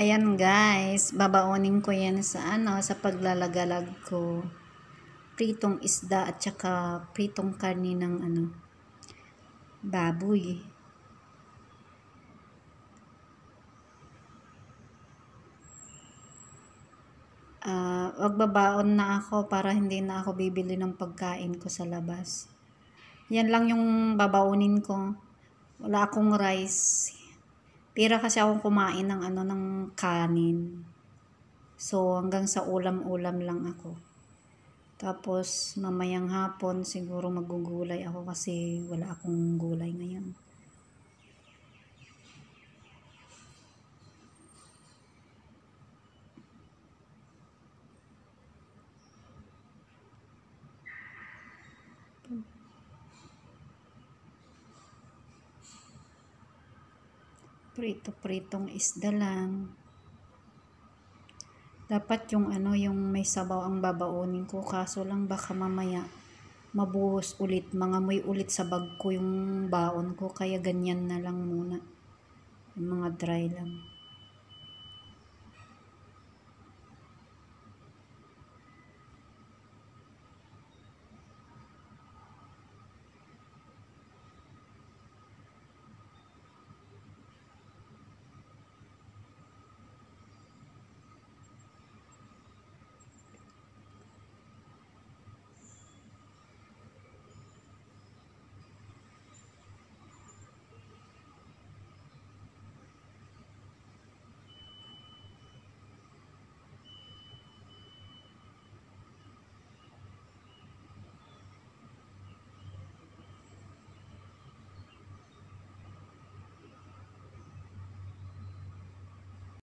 Ayan guys, babaonin ko yan sa ano, sa paglalagalag ko. Pritong isda at saka pritong karni ng ano, baboy. Uh, wag babaon na ako para hindi na ako bibili ng pagkain ko sa labas. Yan lang yung babaonin ko. Wala akong rice Tira kasi akong kumain ng ano ng kanin. So hanggang sa ulam-ulam lang ako. Tapos mamayang hapon siguro magugulay ako kasi wala akong gulay ngayon. prito-pritong isda lang. Dapat yung ano, yung may sabaw ang babaonin ko. Kaso lang baka mamaya mabuhos ulit, Mga mangamoy ulit sa bag ko yung baon ko. Kaya ganyan na lang muna. Yung mga dry lang.